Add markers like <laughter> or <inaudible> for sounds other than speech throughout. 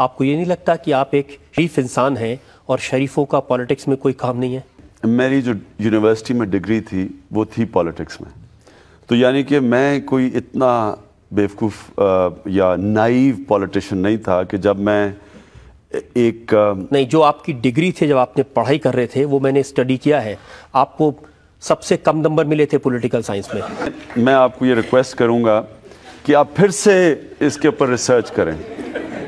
आपको ये नहीं लगता कि आप एक शरीफ इंसान हैं और शरीफों का पॉलिटिक्स में कोई काम नहीं है मेरी जो यूनिवर्सिटी में डिग्री थी वो थी पॉलिटिक्स में तो यानी कि मैं कोई इतना बेवकूफ़ या नाइव पॉलिटिशियन नहीं था कि जब मैं एक नहीं जो आपकी डिग्री थी जब आपने पढ़ाई कर रहे थे वो मैंने स्टडी किया है आपको सबसे कम नंबर मिले थे पॉलिटिकल साइंस में मैं आपको ये रिक्वेस्ट करूँगा कि आप फिर से इसके ऊपर रिसर्च करें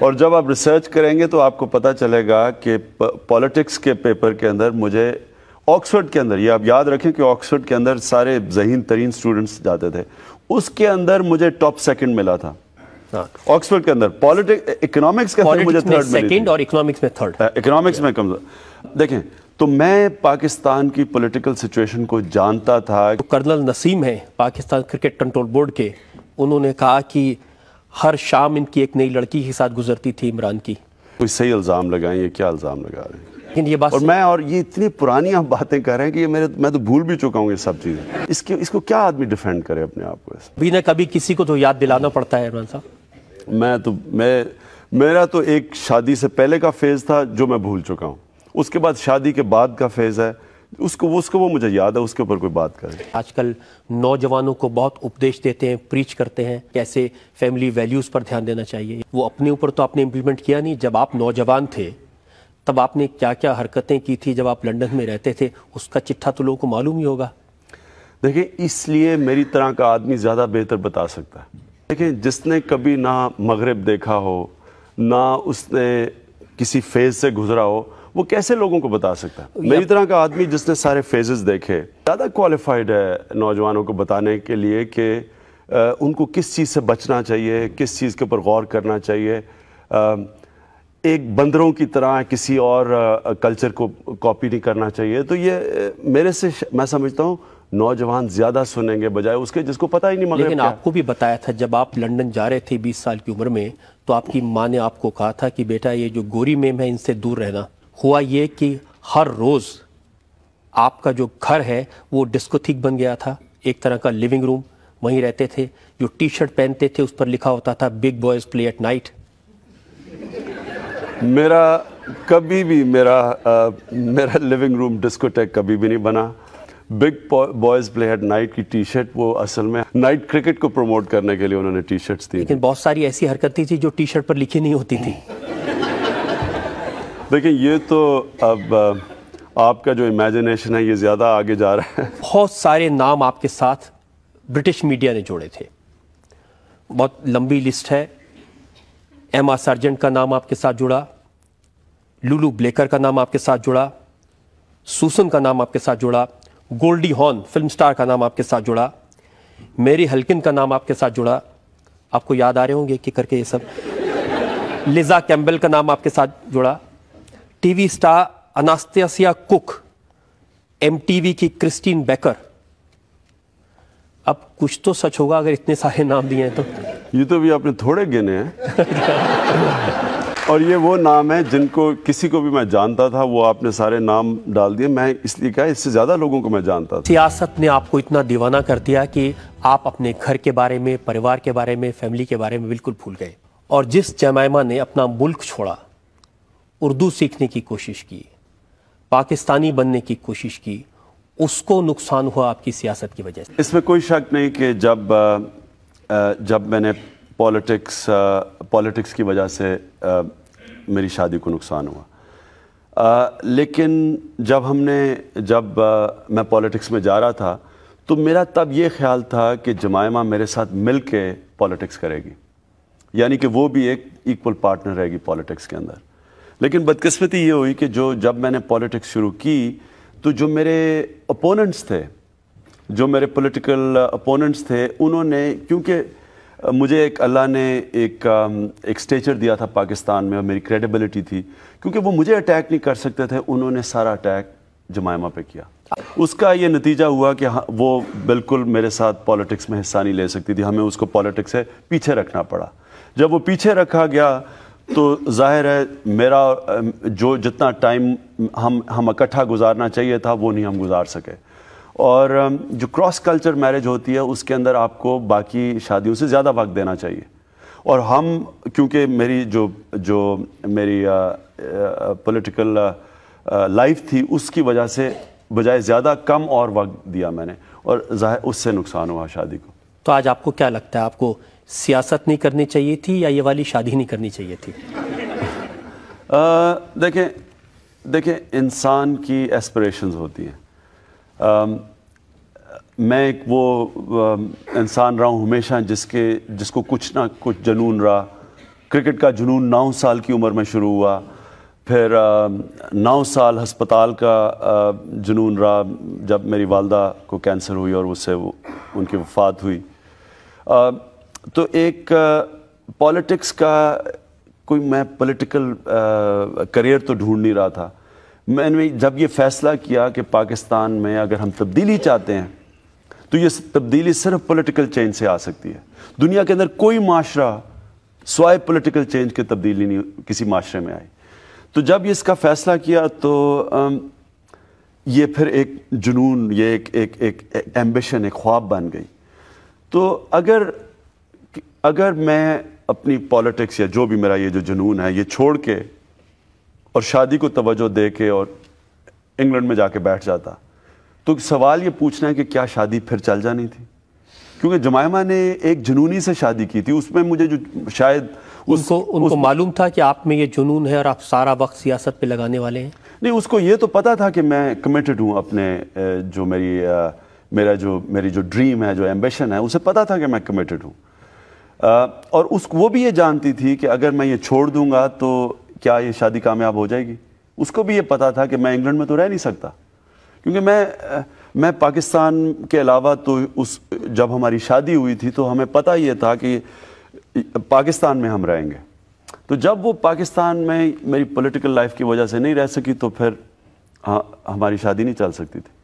और जब आप रिसर्च करेंगे तो आपको पता चलेगा कि पॉलिटिक्स के पेपर के अंदर मुझे ऑक्सफर्ड के अंदर ये आप याद रखें कि ऑक्सफर्ड के अंदर सारे जहीन तरीन स्टूडेंट्स जाते थे उसके अंदर मुझे टॉप सेकंड मिला था ऑक्सफर्ड हाँ। के अंदर पॉलिटिक्स इकोनॉमिक्स के अंदर मुझे थर्ड सेकंड और इकोनॉमिक्स में थर्ड इकोनॉमिक्स हाँ, में कमजोर देखें तो मैं पाकिस्तान की पॉलिटिकल सिचुएशन को जानता था तो कर्नल नसीम है पाकिस्तान क्रिकेट कंट्रोल बोर्ड के उन्होंने कहा कि हर शाम इनकी एक नई लड़की के साथ गुजरती थी इमरान की कोई सही इल्ज़ाम लगाएं ये क्या इल्ज़ाम लगा रहे हैं ये बात और मैं और ये इतनी पुरानी आप बातें कर रहे हैं कि ये मेरे मैं तो भूल भी चुका हूँ ये सब चीज़ें इसके इसको क्या आदमी डिफेंड करे अपने आप को अभी ना कभी किसी को तो याद दिलाना पड़ता है इमरान साहब मैं तो मैं मेरा तो एक शादी से पहले का फेज़ था जो मैं भूल चुका हूँ उसके बाद शादी के बाद का फेज़ है उसको वो उसको वो मुझे याद है उसके ऊपर कोई बात करें आजकल नौजवानों को बहुत उपदेश देते हैं प्रीच करते हैं कैसे फैमिली वैल्यूज़ पर ध्यान देना चाहिए वो अपने ऊपर तो आपने इम्प्लीमेंट किया नहीं जब आप नौजवान थे तब आपने क्या क्या हरकतें की थी जब आप लंदन में रहते थे उसका चिट्ठा तो लोगों को मालूम ही होगा देखिए इसलिए मेरी तरह का आदमी ज़्यादा बेहतर बता सकता है देखिए जिसने कभी ना मगरब देखा हो ना उसने किसी फेज से गुजरा हो वो कैसे लोगों को बता सकता है मेरी तरह का आदमी जिसने सारे फेजेस देखे ज़्यादा क्वालिफाइड है नौजवानों को बताने के लिए कि उनको किस चीज़ से बचना चाहिए किस चीज़ के ऊपर गौर करना चाहिए आ, एक बंदरों की तरह किसी और आ, कल्चर को कॉपी नहीं करना चाहिए तो ये मेरे से मैं समझता हूँ नौजवान ज्यादा सुनेंगे बजाय उसके जिसको पता ही नहीं मगर लेकिन आपको भी बताया था जब आप लंदन जा रहे थे 20 साल की उम्र में तो आपकी माँ ने आपको कहा था कि बेटा ये जो गोरी मेम है इनसे दूर रहना हुआ ये कि हर रोज़ आपका जो घर है वो डिस्कोथिक बन गया था एक तरह का लिविंग रूम वहीं रहते थे जो टी शर्ट पहनते थे उस पर लिखा होता था big boys play at night मेरा कभी भी मेरा आ, मेरा लिविंग रूम डिस्कोटेक कभी भी नहीं बना big boys play at night की टी शर्ट वो असल में नाइट क्रिकेट को प्रमोट करने के लिए उन्होंने टी शर्ट्स दी लेकिन बहुत सारी ऐसी हरकतें थी जो टी शर्ट पर लिखी नहीं होती थी देखिए ये तो अब आपका जो इमेजिनेशन है ये ज़्यादा आगे जा रहा है बहुत सारे नाम आपके साथ ब्रिटिश मीडिया ने जोड़े थे बहुत लंबी लिस्ट है एम आर सर्जेंट का नाम आपके साथ जुड़ा लुलू ब्लेकर का नाम आपके साथ जुड़ा सुसन का नाम आपके साथ जुड़ा गोल्डी हॉर्न फिल्म स्टार का नाम आपके साथ जुड़ा मेरी हल्किन का नाम आपके साथ जुड़ा आपको याद आ रहे होंगे कि करके ये सब लिजा कैम्बल का नाम आपके साथ जुड़ा TV star Anastasia Cook MTV की क्रिस्टीन बेकर अब कुछ तो सच होगा अगर इतने सारे नाम दिए हैं तो ये तो भी आपने थोड़े गिने हैं और ये वो नाम है जिनको किसी को भी मैं जानता था वो आपने सारे नाम डाल दिए मैं इसलिए कहा इससे ज़्यादा लोगों को मैं जानता था सियासत ने आपको इतना दीवाना कर दिया कि आप अपने घर के बारे में परिवार के बारे में फैमिली के बारे में बिल्कुल भूल गए और जिस जमायमा ने अपना मुल्क छोड़ा उर्दू सीखने की कोशिश की पाकिस्तानी बनने की कोशिश की उसको नुकसान हुआ आपकी सियासत की वजह से इसमें कोई शक नहीं कि जब जब मैंने पॉलिटिक्स पॉलिटिक्स की वजह से मेरी शादी को नुकसान हुआ आ, लेकिन जब हमने जब आ, मैं पॉलिटिक्स में जा रहा था तो मेरा तब ये ख्याल था कि जमायमा मेरे साथ मिल के पॉलिटिक्स करेगी यानी कि वो भी एक इक्वल पार्टनर रहेगी पॉलिटिक्स के अंदर लेकिन बदकस्मती ये हुई कि जो जब मैंने पॉलिटिक्स शुरू की तो जो मेरे अपोनेंट्स थे जो मेरे पॉलिटिकल अपोनेंट्स थे उन्होंने क्योंकि मुझे एक अल्लाह ने एक एक स्टेचर दिया था पाकिस्तान में और मेरी क्रेडिबिलिटी थी क्योंकि वो मुझे अटैक नहीं कर सकते थे उन्होंने सारा अटैक जमायमा पे किया उसका ये नतीजा हुआ कि हाँ वो बिल्कुल मेरे साथ पॉलिटिक्स में हिस्सा नहीं ले सकती थी हमें उसको पॉलिटिक्स से पीछे रखना पड़ा जब वो पीछे रखा गया तो जाहिर है मेरा जो जितना टाइम हम हम इकट्ठा गुजारना चाहिए था वो नहीं हम गुजार सके और जो क्रॉस कल्चर मैरिज होती है उसके अंदर आपको बाकी शादियों से ज़्यादा वक्त देना चाहिए और हम क्योंकि मेरी जो जो मेरी पॉलिटिकल लाइफ थी उसकी वजह से बजाय ज़्यादा कम और वक्त दिया मैंने और उससे नुकसान हुआ शादी को तो आज आपको क्या लगता है आपको सियासत नहीं करनी चाहिए थी या ये वाली शादी नहीं करनी चाहिए थी देखें देखें इंसान की एस्पिरेशंस होती हैं मैं एक वो इंसान रहा हूँ हमेशा जिसके जिसको कुछ ना कुछ जुनून रहा क्रिकेट का जुनून नौ साल की उम्र में शुरू हुआ फिर नौ साल हस्पताल का जुनून रहा जब मेरी वालदा को कैंसर हुई और उससे उनकी वफात हुई आ, तो एक पॉलिटिक्स का कोई मैं पॉलिटिकल करियर तो ढूंढ नहीं रहा था मैंने जब ये फैसला किया कि पाकिस्तान में अगर हम तब्दीली चाहते हैं तो ये तब्दीली सिर्फ पॉलिटिकल चेंज से आ सकती है दुनिया के अंदर कोई माशरा स्वाय पॉलिटिकल चेंज के तब्दीली नहीं किसी माशरे में आई तो जब ये इसका फैसला किया तो ये फिर एक जुनून ये एक एक एक, एक एम्बिशन एक ख्वाब बन गई तो अगर अगर मैं अपनी पॉलिटिक्स या जो भी मेरा ये जो जुनून है ये छोड़ के और शादी को तवज्जो दे के और इंग्लैंड में जाके बैठ जाता तो सवाल ये पूछना है कि क्या शादी फिर चल जानी थी क्योंकि जमायमा ने एक जुनूनी से शादी की थी उसमें मुझे जो शायद उस, उनको उनको उस, मालूम था कि आप में ये जुनून है और आप सारा वक्त सियासत पे लगाने वाले हैं नहीं उसको ये तो पता था कि मैं कमिटेड हूँ अपने जो मेरी मेरा जो मेरी जो ड्रीम है जो एम्बिशन है उसे पता था कि मैं कमिटेड हूँ और उस वो भी ये जानती थी कि अगर मैं ये छोड़ दूंगा तो क्या ये शादी कामयाब हो जाएगी उसको भी ये पता था कि मैं इंग्लैंड में तो रह नहीं सकता क्योंकि मैं मैं पाकिस्तान के अलावा तो उस जब हमारी शादी हुई थी तो हमें पता ये था कि पाकिस्तान में हम रहेंगे तो जब वो पाकिस्तान में मेरी पॉलिटिकल लाइफ की वजह से नहीं रह सकी तो फिर हाँ हमारी शादी नहीं चल सकती थी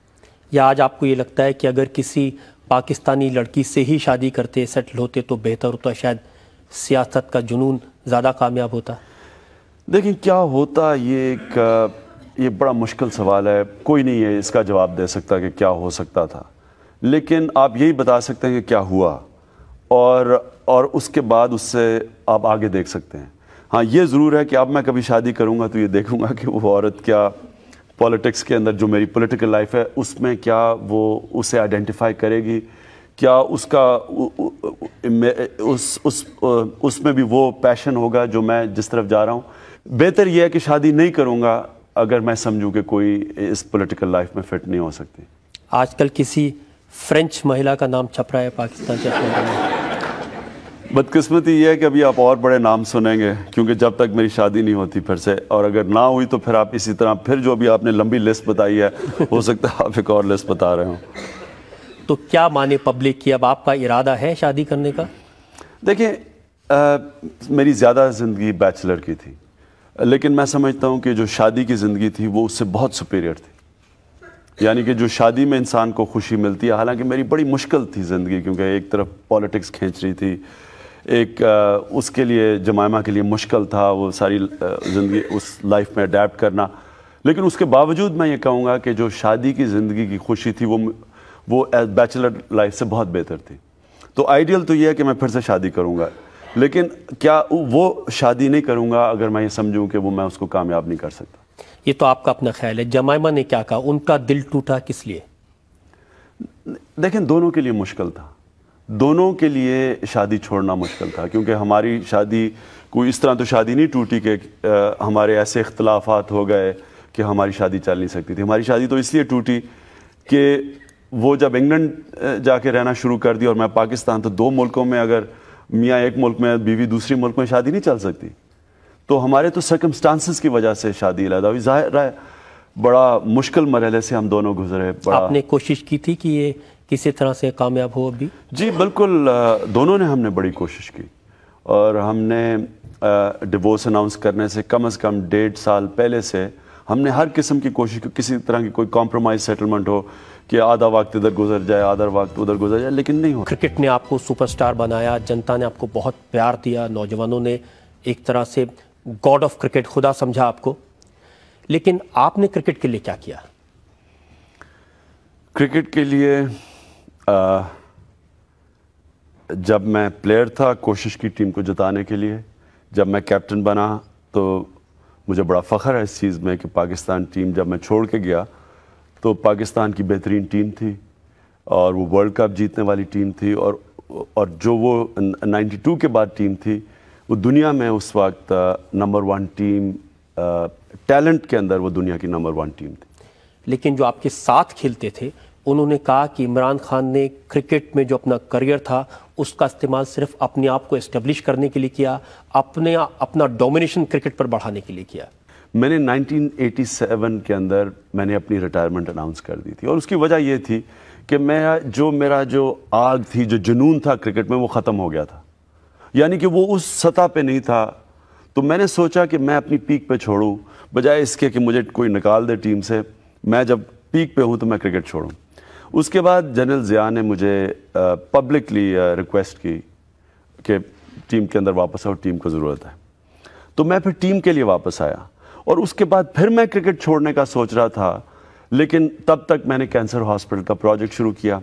या आज आपको ये लगता है कि अगर किसी पाकिस्तानी लड़की से ही शादी करते सेटल होते तो बेहतर होता शायद सियासत का जुनून ज़्यादा कामयाब होता देखिए क्या होता ये एक ये बड़ा मुश्किल सवाल है कोई नहीं है इसका जवाब दे सकता कि क्या हो सकता था लेकिन आप यही बता सकते हैं कि क्या हुआ और और उसके बाद उससे आप आगे देख सकते हैं हाँ ये ज़रूर है कि अब मैं कभी शादी करूँगा तो ये देखूँगा कि वो औरत क्या पॉलिटिक्स के अंदर जो मेरी पॉलिटिकल लाइफ है उसमें क्या वो उसे आइडेंटिफाई करेगी क्या उसका उस उस उसमें भी वो पैशन होगा जो मैं जिस तरफ जा रहा हूँ बेहतर यह है कि शादी नहीं करूँगा अगर मैं समझूँ कि कोई इस पॉलिटिकल लाइफ में फिट नहीं हो सकती आजकल किसी फ्रेंच महिला का नाम छप रहा है पाकिस्तान से बदकिस्मती ये है कि अभी आप और बड़े नाम सुनेंगे क्योंकि जब तक मेरी शादी नहीं होती फिर से और अगर ना हुई तो फिर आप इसी तरह फिर जो अभी आपने लंबी लिस्ट बताई है हो सकता है आप एक और लिस्ट बता रहे हो तो क्या माने पब्लिक की अब आपका इरादा है शादी करने का देखिए मेरी ज़्यादा ज़िंदगी बैचलर की थी लेकिन मैं समझता हूँ कि जो शादी की ज़िंदगी थी वो उससे बहुत सुपीरियर थी यानी कि जो शादी में इंसान को खुशी मिलती है हालांकि मेरी बड़ी मुश्किल थी ज़िंदगी क्योंकि एक तरफ पॉलिटिक्स खींच रही थी एक उसके लिए जमायमा के लिए मुश्किल था वो सारी ज़िंदगी उस लाइफ में अडेप्ट करना लेकिन उसके बावजूद मैं ये कहूँगा कि जो शादी की ज़िंदगी की खुशी थी वो वो एज बैचलर लाइफ से बहुत बेहतर थी तो आइडियल तो ये है कि मैं फिर से शादी करूँगा लेकिन क्या वो शादी नहीं करूँगा अगर मैं ये समझूँ कि वो मैं उसको कामयाब नहीं कर सकता ये तो आपका अपना ख्याल है जमायमा ने क्या कहा उनका दिल टूटा किस लिए देखें दोनों के लिए मुश्किल था दोनों के लिए शादी छोड़ना मुश्किल था क्योंकि हमारी शादी कोई इस तरह तो शादी नहीं टूटी कि हमारे ऐसे अख्तिलाफ़ हो गए कि हमारी शादी चल नहीं सकती थी हमारी शादी तो इसलिए टूटी कि वो जब इंग्लैंड जाके रहना शुरू कर दी और मैं पाकिस्तान तो दो मुल्कों में अगर मियाँ एक मुल्क में बीवी दूसरी मुल्क में शादी नहीं चल सकती तो हमारे तो सर्कमस्टांसिस की वजह से शादी अलहदा हुई ज़ाहिर है बड़ा मुश्किल मरहले से हम दोनों गुजरे आपने कोशिश की थी कि ये किसी तरह से कामयाब हो अभी जी बिल्कुल दोनों ने हमने बड़ी कोशिश की और हमने डिवोर्स अनाउंस करने से कम से कम डेढ़ साल पहले से हमने हर किस्म की कोशिश की किसी तरह की कोई कॉम्प्रोमाइज सेटलमेंट हो कि आधा वक्त इधर गुजर जाए आधा वक्त उधर गुजर जाए लेकिन नहीं हो क्रिकेट ने आपको सुपरस्टार बनाया जनता ने आपको बहुत प्यार दिया नौजवानों ने एक तरह से गॉड ऑफ क्रिकेट खुदा समझा आपको लेकिन आपने क्रिकेट के लिए क्या किया क्रिकेट के लिए आ, जब मैं प्लेयर था कोशिश की टीम को जिताने के लिए जब मैं कैप्टन बना तो मुझे बड़ा फ़ख्र है इस चीज़ में कि पाकिस्तान टीम जब मैं छोड़ के गया तो पाकिस्तान की बेहतरीन टीम थी और वो वर्ल्ड कप जीतने वाली टीम थी और और जो वो 92 के बाद टीम थी वो दुनिया में उस वक्त नंबर वन टीम टैलेंट के अंदर वो दुनिया की नंबर वन टीम थी लेकिन जो आपके साथ खेलते थे उन्होंने कहा कि इमरान खान ने क्रिकेट में जो अपना करियर था उसका इस्तेमाल सिर्फ अपने आप को इस्टेब्लिश करने के लिए किया अपने अपना डोमिनेशन क्रिकेट पर बढ़ाने के लिए किया मैंने 1987 के अंदर मैंने अपनी रिटायरमेंट अनाउंस कर दी थी और उसकी वजह यह थी कि मैं जो मेरा जो आग थी जो जुनून था क्रिकेट में वो ख़त्म हो गया था यानी कि वो उस सतह पे नहीं था तो मैंने सोचा कि मैं अपनी पीक पे छोड़ूं बजाय इसके कि मुझे कोई निकाल दे टीम से मैं जब पीक पे हूँ तो मैं क्रिकेट छोड़ूँ उसके बाद जनरल ज़िया ने मुझे पब्लिकली रिक्वेस्ट की कि टीम के अंदर वापस आओ टीम को ज़रूरत है तो मैं फिर टीम के लिए वापस आया और उसके बाद फिर मैं क्रिकेट छोड़ने का सोच रहा था लेकिन तब तक मैंने कैंसर हॉस्पिटल का प्रोजेक्ट शुरू किया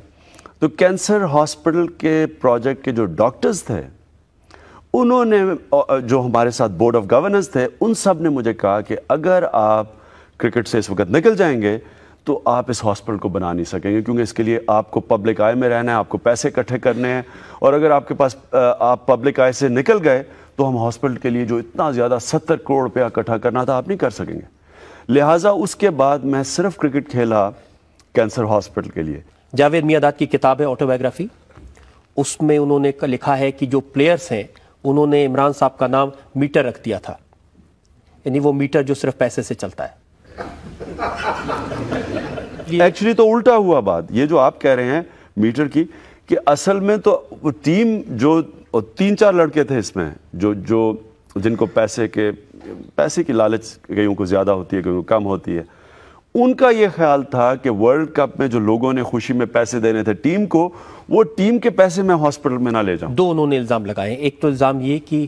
तो कैंसर हॉस्पिटल के प्रोजेक्ट के जो डॉक्टर्स थे उन्होंने जो हमारे साथ बोर्ड ऑफ गवर्नेंस थे उन सब ने मुझे कहा कि अगर आप क्रिकेट से इस वक्त निकल जाएंगे तो आप इस हॉस्पिटल को बना नहीं सकेंगे क्योंकि इसके लिए आपको पब्लिक आय में रहना है आपको पैसे इकट्ठे करने हैं और अगर आपके पास आप पब्लिक आय से निकल गए तो हम हॉस्पिटल के लिए जो इतना ज़्यादा सत्तर करोड़ रुपया इकट्ठा करना था आप नहीं कर सकेंगे लिहाजा उसके बाद मैं सिर्फ क्रिकेट खेला कैंसर हॉस्पिटल के लिए जावेद मियादाद की किताब है ऑटोबायोग्राफी उसमें उन्होंने लिखा है कि जो प्लेयर्स हैं उन्होंने इमरान साहब का नाम मीटर रख दिया था यानी वो मीटर जो सिर्फ पैसे से चलता है लिए एक्चुअली तो उल्टा हुआ बात ये जो आप कह रहे हैं मीटर की कि असल में तो टीम जो तीन चार लड़के थे इसमें जो जो जिनको पैसे के पैसे की लालच कईयों को ज़्यादा होती है कईयों को कम होती है उनका ये ख्याल था कि वर्ल्ड कप में जो लोगों ने खुशी में पैसे देने थे टीम को वो टीम के पैसे मैं हॉस्पिटल में ना ले जाऊं दो उन्होंने इल्ज़ाम लगाए एक तो इल्ज़ाम ये कि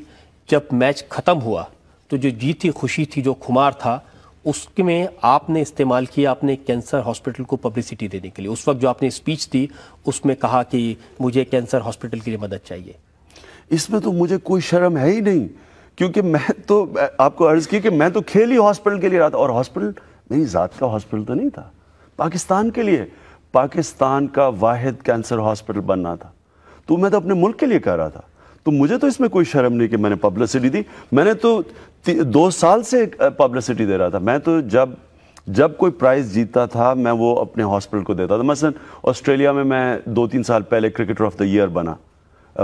जब मैच ख़त्म हुआ तो जो जीत थी खुशी थी जो खुमार था उसमें आपने इस्तेमाल किया आपने कैंसर हॉस्पिटल को पब्लिसिटी देने के लिए उस वक्त जो आपने स्पीच दी उसमें कहा कि मुझे कैंसर हॉस्पिटल के लिए मदद चाहिए इसमें तो मुझे कोई शर्म है ही नहीं क्योंकि मैं तो आपको अर्ज़ किया कि मैं तो खेल ही हॉस्पिटल के लिए रहा था और हॉस्पिटल मेरी ज़ात का हॉस्पिटल तो नहीं था पाकिस्तान के लिए पाकिस्तान का वाहिद कैंसर हॉस्पिटल बनना था तो मैं तो अपने मुल्क के लिए कह रहा था तो मुझे तो इसमें कोई शर्म नहीं कि मैंने पब्लिसिटी दी मैंने तो दो साल से पब्लिसिटी दे रहा था मैं तो जब जब कोई प्राइज़ जीतता था मैं वो अपने हॉस्पिटल को देता था मसलन ऑस्ट्रेलिया में मैं दो तीन साल पहले क्रिकेटर ऑफ द ईयर बना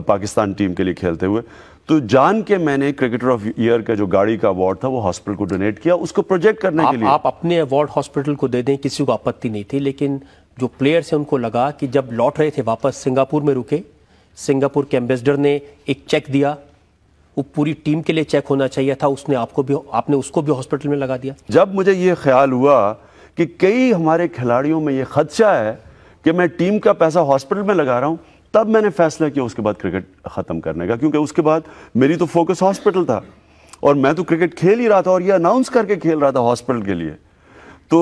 पाकिस्तान टीम के लिए खेलते हुए तो जान के मैंने क्रिकेटर ऑफ ईयर का जो गाड़ी का अवार्ड था वो हॉस्पिटल को डोनेट किया उसको प्रोजेक्ट करने आप, के लिए आप अपने अवार्ड हॉस्पिटल को दे दें किसी को आपत्ति नहीं थी लेकिन जो प्लेयर्स हैं उनको लगा कि जब लौट रहे थे वापस सिंगापुर में रुके सिंगापुर के एम्बेसडर ने एक चेक दिया वो पूरी टीम के लिए चेक होना चाहिए था उसने आपको भी आपने उसको भी हॉस्पिटल में लगा दिया जब मुझे ये ख्याल हुआ कि कई हमारे खिलाड़ियों में ये खदशा है कि मैं टीम का पैसा हॉस्पिटल में लगा रहा हूँ तब मैंने फैसला किया उसके बाद क्रिकेट ख़त्म करने का क्योंकि उसके बाद मेरी तो फोकस हॉस्पिटल था और मैं तो क्रिकेट खेल ही रहा था और ये अनाउंस करके खेल रहा था हॉस्पिटल के लिए तो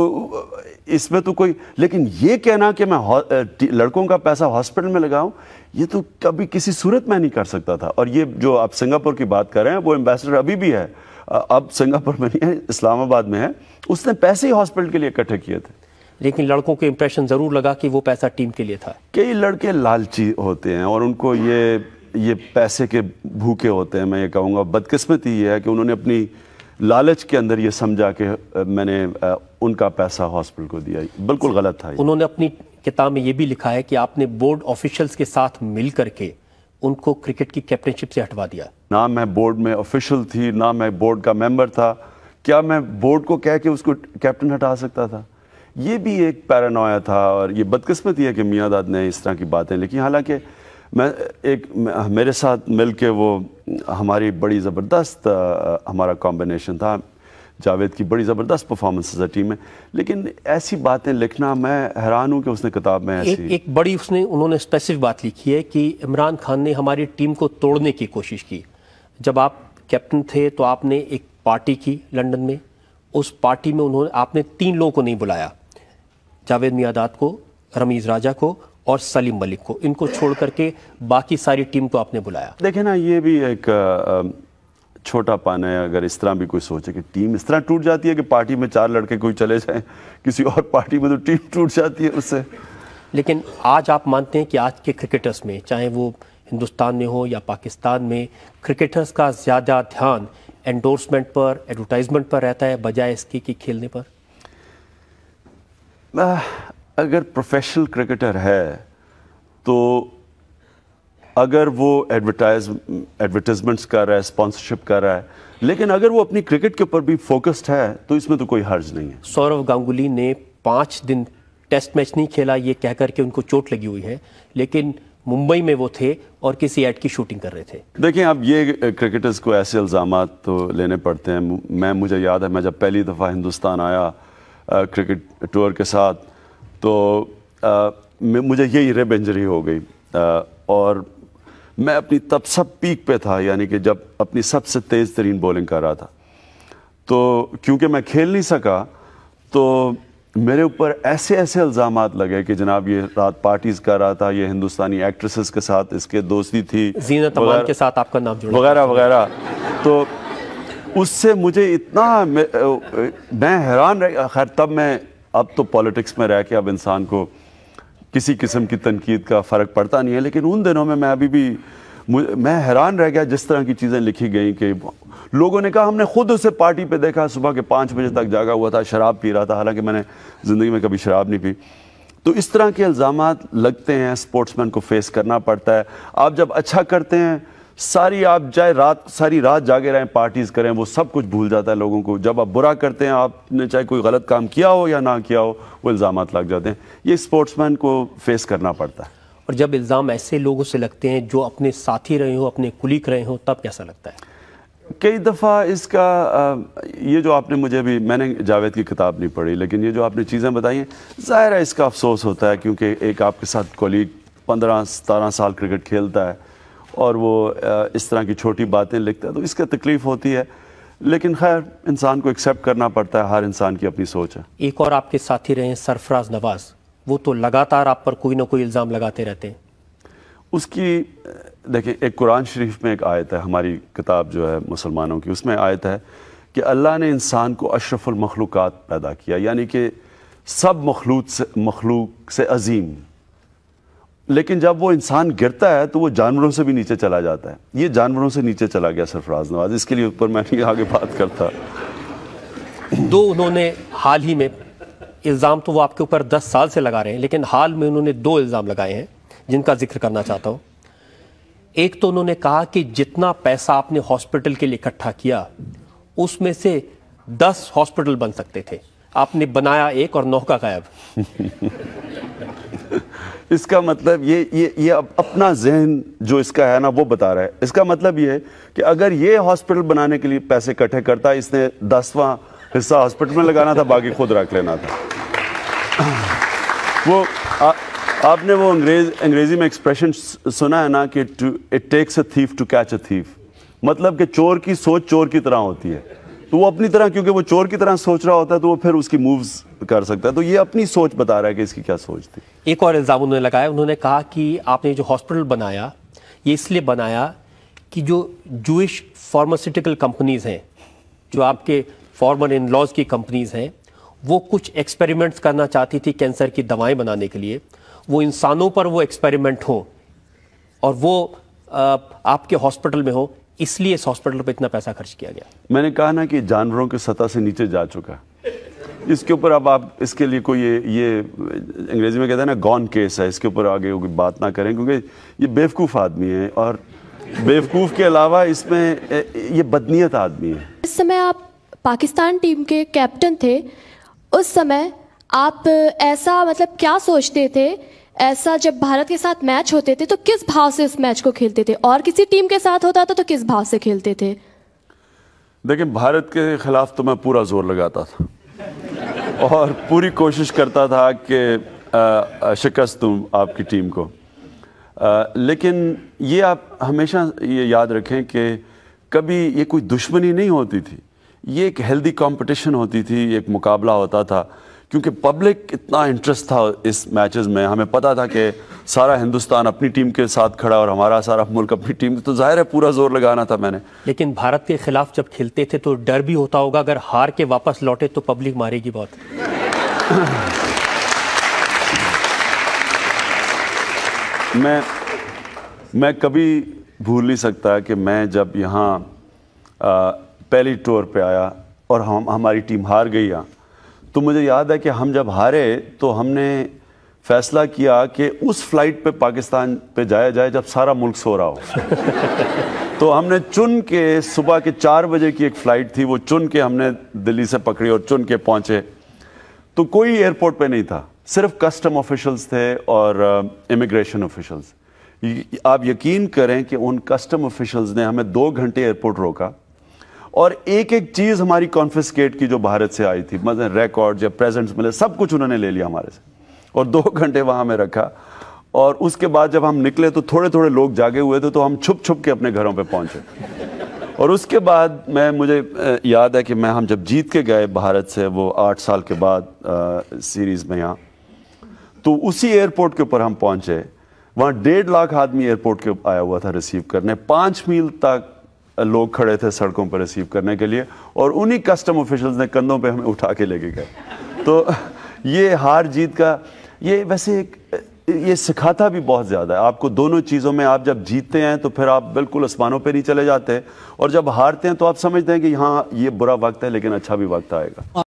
इसमें तो कोई लेकिन ये कहना कि मैं लड़कों का पैसा हॉस्पिटल में लगाऊं ये तो कभी किसी सूरत में नहीं कर सकता था और ये जो आप सिंगापुर की बात कर रहे हैं वो एम्बेसडर अभी भी है अब सिंगापुर में नहीं है इस्लामाबाद में है उसने पैसे ही हॉस्पिटल के लिए इकट्ठे किए थे लेकिन लड़कों को इम्प्रेशन ज़रूर लगा कि वो पैसा टीम के लिए था कई लड़के लालची होते हैं और उनको ये ये पैसे के भूखे होते हैं मैं ये कहूँगा बदकिस्मती ये है कि उन्होंने अपनी लालच के अंदर ये समझा कि मैंने उनका पैसा हॉस्पिटल को दिया बिल्कुल गलत था उन्होंने अपनी किताब में ये भी लिखा है कि आपने बोर्ड ऑफिशल्स के साथ मिल करके उनको क्रिकेट की कैप्टनशिप से हटवा दिया ना मैं बोर्ड में ऑफिशियल थी ना मैं बोर्ड का मेम्बर था क्या मैं बोर्ड को कह के उसको कैप्टन हटा सकता था ये भी एक पैरानोया था और ये बदकस्मती है कि मियाँ दाद ने इस तरह की बातें लिखी हालांकि मैं एक मेरे साथ मिल के वो हमारी बड़ी ज़बरदस्त हमारा कॉम्बिनेशन था जावेद की बड़ी ज़बरदस्त परफॉर्मेंस है टीम में लेकिन ऐसी बातें लिखना मैं हैरान हूँ कि उसने किताब में ऐसी एक, एक बड़ी उसने उन्होंने स्पेसिफिक बात लिखी है कि इमरान खान ने हमारी टीम को तोड़ने की कोशिश की जब आप कैप्टन थे तो आपने एक पार्टी की लंदन में उस पार्टी में उन्होंने आपने तीन लोगों को नहीं बुलाया जावेद मियादाद को रमीज़ राजा को और सलीम मलिक को इनको छोड़ करके बाकी सारी टीम को आपने बुलाया देखे ना ये भी एक छोटा पान है अगर इस तरह भी कोई सोचे कि टीम इस तरह टूट जाती है कि पार्टी में चार लड़के कोई चले जाए किसी और पार्टी में तो टीम टूट जाती है उससे लेकिन आज आप मानते हैं कि आज के क्रिकेटर्स में चाहे वो हिंदुस्तान में हो या पाकिस्तान में क्रिकेटर्स का ज़्यादा ध्यान एंडोर्समेंट पर एडवर्टाइजमेंट पर रहता है बजाय इसकी कि खेलने पर अगर प्रोफेशनल क्रिकेटर है तो अगर वो एडवर्टाइज एडवर्टीजमेंट्स कर रहा है स्पॉन्सरशिप कर रहा है लेकिन अगर वो अपनी क्रिकेट के ऊपर भी फोकस्ड है तो इसमें तो कोई हर्ज नहीं है सौरव गांगुली ने पाँच दिन टेस्ट मैच नहीं खेला ये कहकर के उनको चोट लगी हुई है लेकिन मुंबई में वो थे और किसी एड की शूटिंग कर रहे थे देखिए अब ये क्रिकेटर्स को ऐसे इल्ज़ाम तो लेने पड़ते हैं मैं मुझे याद है मैं जब पहली दफ़ा हिंदुस्तान आया क्रिकेट टूर के साथ तो आ, मुझे यही रेब इंजरी हो गई आ, और मैं अपनी तब सब पीक पे था यानी कि जब अपनी सबसे तेज़ तरीन बॉलिंग कर रहा था तो क्योंकि मैं खेल नहीं सका तो मेरे ऊपर ऐसे ऐसे इल्ज़ाम लगे कि जनाब ये रात पार्टीज़ कर रहा था ये हिंदुस्तानी एक्ट्रेसेस के साथ इसके दोस्ती थी जीनत के साथ आपका नाम वगैरह वगैरह तो उससे मुझे इतना मैं, मैं हैरान खैर तब मैं अब तो पॉलिटिक्स में रह के अब इंसान को किसी किस्म की तनकीद का फ़र्क पड़ता नहीं है लेकिन उन दिनों में मैं अभी भी मैं हैरान रह गया जिस तरह की चीज़ें लिखी गई कि लोगों ने कहा हमने खुद उसे पार्टी पे देखा सुबह के पाँच बजे तक जागा हुआ था शराब पी रहा था हालांकि मैंने ज़िंदगी में कभी शराब नहीं पी तो इस तरह के इल्ज़ाम लगते हैं स्पोर्ट्समैन को फेस करना पड़ता है आप जब अच्छा करते हैं सारी आप चाहे रात सारी रात जागे रहें पार्टीज़ करें वो सब कुछ भूल जाता है लोगों को जब आप बुरा करते हैं आपने चाहे कोई गलत काम किया हो या ना किया हो वो इल्ज़ाम लग जाते हैं ये स्पोर्ट्समैन को फेस करना पड़ता है और जब इल्ज़ाम ऐसे लोगों से लगते हैं जो अपने साथी रहे हों अपने कुलिक रहे हों तब कैसा लगता है कई दफ़ा इसका ये जो आपने मुझे अभी मैंने जावेद की किताब नहीं पढ़ी लेकिन ये जो आपने चीज़ें बताई हैं ज़ाहिर है इसका अफसोस होता है क्योंकि एक आपके साथ कोलीग पंद्रह सतारह साल क्रिकेट खेलता है और वो इस तरह की छोटी बातें लिखता है तो इसका तकलीफ़ होती है लेकिन खैर इंसान को एक्सेप्ट करना पड़ता है हर इंसान की अपनी सोच है एक और आपके साथी रहे हैं सरफराज नवाज़ वो तो लगातार आप पर कोई ना कोई इल्ज़ाम लगाते रहते हैं उसकी देखें एक कुरान शरीफ में एक आयत है हमारी किताब जो है मुसलमानों की उसमें आयत है कि अल्लाह ने इंसान को अशरफुलमखलूक़ात पैदा किया यानी कि सब मखलूत से मखलूक से अजीम लेकिन जब वो इंसान गिरता है तो वो जानवरों से भी नीचे चला जाता है ये जानवरों से नीचे चला गया सरफराज नवाज इसके लिए ऊपर मैं नहीं आगे बात करता दो उन्होंने हाल ही में इल्ज़ाम तो वो आपके ऊपर दस साल से लगा रहे हैं लेकिन हाल में उन्होंने दो इल्ज़ाम लगाए हैं जिनका जिक्र करना चाहता हूँ एक तो उन्होंने कहा कि जितना पैसा आपने हॉस्पिटल के लिए इकट्ठा किया उसमें से दस हॉस्पिटल बन सकते थे आपने बनाया एक और नौका गायब <laughs> इसका मतलब ये ये ये अपना जहन जो इसका है ना वो बता रहा है इसका मतलब ये है कि अगर ये हॉस्पिटल बनाने के लिए पैसे इकट्ठे करता इसने दसवां हिस्सा हॉस्पिटल में लगाना था बाकी खुद रख लेना था <clears throat> वो आ, आपने वो अंग्रेज अंग्रेजी में एक्सप्रेशन सुना है ना कि it takes a thief to catch a thief मतलब कि चोर की सोच चोर की तरह होती है तो वो अपनी तरह क्योंकि वो चोर की तरह सोच रहा होता है तो वो फिर उसकी मूव्स कर सकता है तो ये अपनी सोच बता रहा है कि इसकी क्या सोच थी एक और इल्ज़ाम उन्होंने लगाया उन्होंने कहा कि आपने जो हॉस्पिटल बनाया ये इसलिए बनाया कि जो जूश फार्मास्यूटिकल कंपनीज़ हैं जो आपके फॉर्मर इन लॉज की कंपनीज़ हैं वो कुछ एक्सपेरिमेंट्स करना चाहती थी कैंसर की दवाएं बनाने के लिए वो इंसानों पर वो एक्सपेरिमेंट हो और वो आपके हॉस्पिटल में हो इसलिए इस हॉस्पिटल पर इतना पैसा खर्च किया गया मैंने कहा ना कि जानवरों की सतह से नीचे जा चुका इसके ऊपर अब आप इसके लिए कोई ये ये अंग्रेजी में कहते हैं ना गॉन केस है इसके ऊपर आगे कोई बात ना करें क्योंकि ये बेवकूफ़ आदमी है और बेवकूफ़ के अलावा इसमें ये बदनीयत आदमी है इस समय आप पाकिस्तान टीम के कैप्टन थे उस समय आप ऐसा मतलब क्या सोचते थे ऐसा जब भारत के साथ मैच होते थे तो किस भाव से उस मैच को खेलते थे और किसी टीम के साथ होता था तो किस भाव से खेलते थे देखिए भारत के खिलाफ तो मैं पूरा जोर लगाता था और पूरी कोशिश करता था कि शिकस्त दूँ आपकी टीम को आ, लेकिन ये आप हमेशा ये याद रखें कि कभी ये कोई दुश्मनी नहीं होती थी ये एक हेल्दी कंपटीशन होती थी एक मुकाबला होता था क्योंकि पब्लिक इतना इंटरेस्ट था इस मैचेस में हमें पता था कि सारा हिंदुस्तान अपनी टीम के साथ खड़ा और हमारा सारा मुल्क अपनी टीम तो जाहिर है पूरा जोर लगाना था मैंने लेकिन भारत के खिलाफ जब खेलते थे तो डर भी होता होगा अगर हार के वापस लौटे तो पब्लिक मारेगी बहुत <laughs> मैं मैं कभी भूल नहीं सकता कि मैं जब यहाँ पहली टूर पे आया और हम हमारी टीम हार गई यहाँ तो मुझे याद है कि हम जब हारे तो हमने फैसला किया कि उस फ्लाइट पे पाकिस्तान पे जाया जाए जब सारा मुल्क सो रहा हो <laughs> तो हमने चुन के सुबह के चार बजे की एक फ़्लाइट थी वो चुन के हमने दिल्ली से पकड़ी और चुन के पहुंचे तो कोई एयरपोर्ट पे नहीं था सिर्फ कस्टम ऑफिशल्स थे और इमिग्रेशन uh, ऑफिशल्स आप यकीन करें कि उन कस्टम ऑफिशल्स ने हमें दो घंटे एयरपोर्ट रोका और एक एक चीज हमारी कॉन्फिस्केट की जो भारत से आई थी मतलब रिकॉर्ड या प्रेजेंट्स मिले सब कुछ उन्होंने ले लिया हमारे से और दो <laughs> घंटे वहां में रखा और उसके बाद जब हम निकले तो थोड़े थोड़े लोग जागे हुए थे तो हम छुप छुप के अपने घरों पे पहुंचे और उसके बाद मैं मुझे याद है कि मैं हम जब जीत के गए भारत से वो आठ साल के बाद आ, सीरीज़ में यहाँ तो उसी एयरपोर्ट के ऊपर हम पहुंचे वहाँ डेढ़ लाख आदमी एयरपोर्ट के आया हुआ था रिसीव करने पाँच मील तक लोग खड़े थे सड़कों पर रिसीव करने के लिए और उन्हीं कस्टम ऑफिशल्स ने कंधों पे हमें उठा के लेके गए तो ये हार जीत का ये वैसे एक ये सिखाता भी बहुत ज़्यादा है आपको दोनों चीज़ों में आप जब जीतते हैं तो फिर आप बिल्कुल आसमानों पे नहीं चले जाते और जब हारते हैं तो आप समझते हैं कि हाँ ये बुरा वक्त है लेकिन अच्छा भी वक्त आएगा